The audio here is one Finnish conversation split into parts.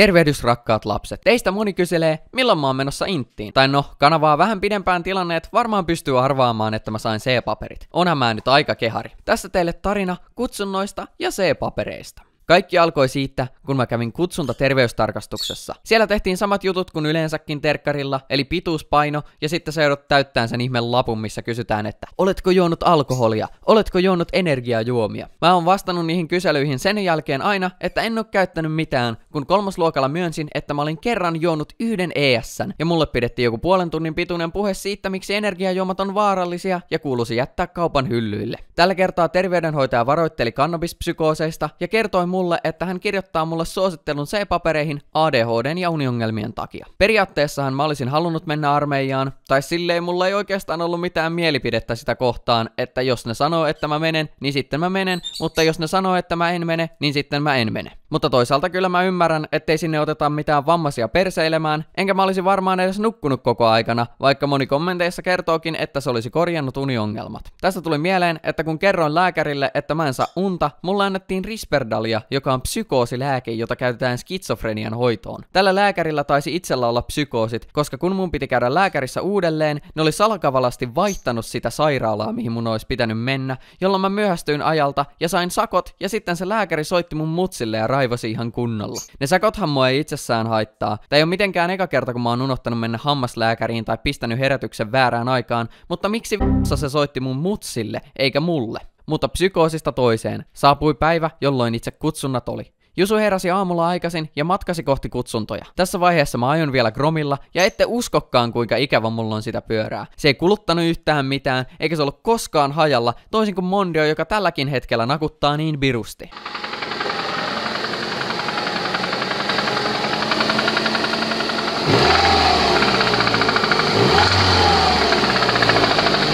Tervehdys rakkaat lapset. Teistä moni kyselee, milloin mä oon menossa inttiin. Tai no, kanavaa vähän pidempään tilanneet varmaan pystyy arvaamaan, että mä sain C-paperit. Onhan mä nyt aika kehari. Tässä teille tarina kutsunnoista ja C-papereista. Kaikki alkoi siitä, kun mä kävin kutsunta terveystarkastuksessa. Siellä tehtiin samat jutut kuin yleensäkin terkkarilla, eli pituuspaino, ja sitten sä joudut täyttämään sen ihmeen lapun, missä kysytään, että oletko juonut alkoholia, oletko juonut energiajuomia. Mä oon vastannut niihin kyselyihin sen jälkeen aina, että en oo käyttänyt mitään, kun kolmosluokalla myönsin, että mä olin kerran juonut yhden ESN, ja mulle pidettiin joku puolen tunnin pituinen puhe siitä, miksi energiajuomat on vaarallisia ja kuuluisi jättää kaupan hyllyille. Tällä kertaa terveydenhoitaja varoitteli kannabispsykooseista ja kertoi mulle, että hän kirjoittaa mulle suosittelun C-papereihin ADHDn ja uniongelmien takia. Periaatteessahan mä olisin halunnut mennä armeijaan, tai silleen mulla ei oikeastaan ollut mitään mielipidettä sitä kohtaan, että jos ne sanoo, että mä menen, niin sitten mä menen, mutta jos ne sanoo, että mä en mene, niin sitten mä en mene. Mutta toisaalta kyllä mä ymmärrän, ettei sinne oteta mitään vammaisia perseilemään, enkä mä olisi varmaan edes nukkunut koko aikana, vaikka moni kommenteissa kertookin, että se olisi korjannut uniongelmat. Tästä tuli mieleen, että kun kerroin lääkärille, että mä en saa unta, mulle annettiin Risperdalia, joka on psykoosilääke, jota käytetään skitsofrenian hoitoon. Tällä lääkärillä taisi itsellä olla psykoosit, koska kun mun piti käydä lääkärissä uudelleen, ne oli salakavalasti vaihtanut sitä sairaalaa, mihin mun olisi pitänyt mennä, jolloin mä myöhästyin ajalta ja sain sakot, ja sitten se lääkäri soitti mun mutsille ja raivosi ihan kunnolla. Ne sakothan mua ei itsessään haittaa. tai ei ole mitenkään eka kerta, kun mä oon unohtanut mennä hammaslääkäriin tai pistänyt herätyksen väärään aikaan, mutta miksi v***a se soitti mun mutsille, eikä mulle? Mutta psykoosista toiseen. Saapui päivä, jolloin itse kutsunnat oli. Jusu heräsi aamulla aikaisin ja matkasi kohti kutsuntoja. Tässä vaiheessa mä aion vielä Gromilla, ja ette uskokkaan kuinka ikävä mulla on sitä pyörää. Se ei kuluttanut yhtään mitään, eikä se ollut koskaan hajalla, toisin kuin Mondio, joka tälläkin hetkellä nakuttaa niin virusti.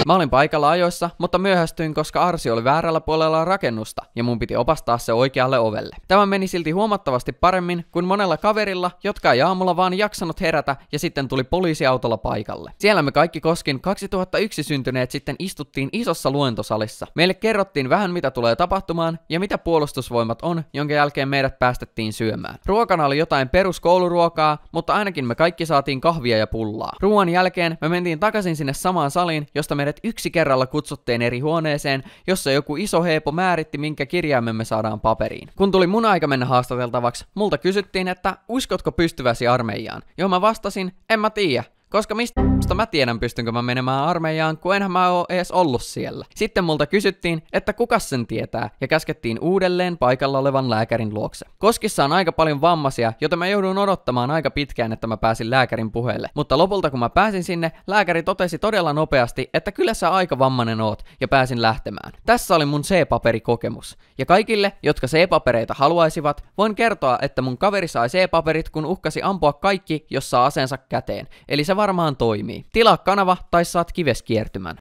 Mä olin paikalla ajoissa, mutta myöhästyin, koska Arsi oli väärällä puolella rakennusta ja mun piti opastaa se oikealle ovelle. Tämä meni silti huomattavasti paremmin kuin monella kaverilla, jotka ei aamulla vaan jaksanut herätä ja sitten tuli poliisiautolla paikalle. Siellä me kaikki Koskin 2001 syntyneet sitten istuttiin isossa luentosalissa. Meille kerrottiin vähän mitä tulee tapahtumaan ja mitä puolustusvoimat on, jonka jälkeen meidät päästettiin syömään. Ruokana oli jotain peruskouluruokaa, mutta ainakin me kaikki saatiin kahvia ja pullaa. Ruoan jälkeen me mentiin takaisin sinne samaan saliin, josta meidät meidät yksi kerralla kutsuttiin eri huoneeseen, jossa joku iso heepo määritti, minkä kirjaimen me saadaan paperiin. Kun tuli mun aika mennä haastateltavaksi, multa kysyttiin, että uskotko pystyväsi armeijaan, Joo mä vastasin, en mä tiedä. Koska mistä mä tiedän, pystynkö mä menemään armeijaan, kun enhän mä oo edes ollut siellä. Sitten multa kysyttiin, että kuka sen tietää, ja käskettiin uudelleen paikalla olevan lääkärin luokse. Koskissa on aika paljon vammaisia, joten mä joudun odottamaan aika pitkään, että mä pääsin lääkärin puheelle. Mutta lopulta kun mä pääsin sinne, lääkäri totesi todella nopeasti, että kyllä sä aika vammanen oot, ja pääsin lähtemään. Tässä oli mun C-paperikokemus. Ja kaikille, jotka C-papereita haluaisivat, voin kertoa, että mun kaveri sai C-paperit, kun uhkasi ampua kaikki, jos saa aseensa käteen. Eli se varmaan toimii. Tilaa kanava tai saat kiveskiertymän.